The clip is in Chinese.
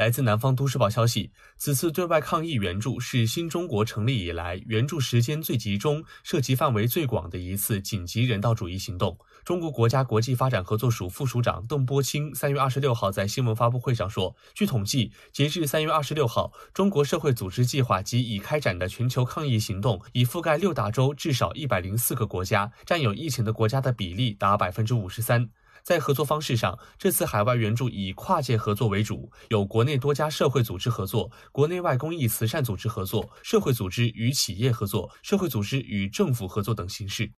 来自南方都市报消息，此次对外抗疫援助是新中国成立以来援助时间最集中、涉及范围最广的一次紧急人道主义行动。中国国家国际发展合作署副署长邓波清三月二十六号在新闻发布会上说，据统计，截至三月二十六号，中国社会组织计划及已开展的全球抗疫行动已覆盖六大洲至少一百零四个国家，占有疫情的国家的比例达百分之五十三。在合作方式上，这次海外援助以跨界合作为主，有国内多家社会组织合作、国内外公益慈善组织合作、社会组织与企业合作、社会组织与政府合作等形式。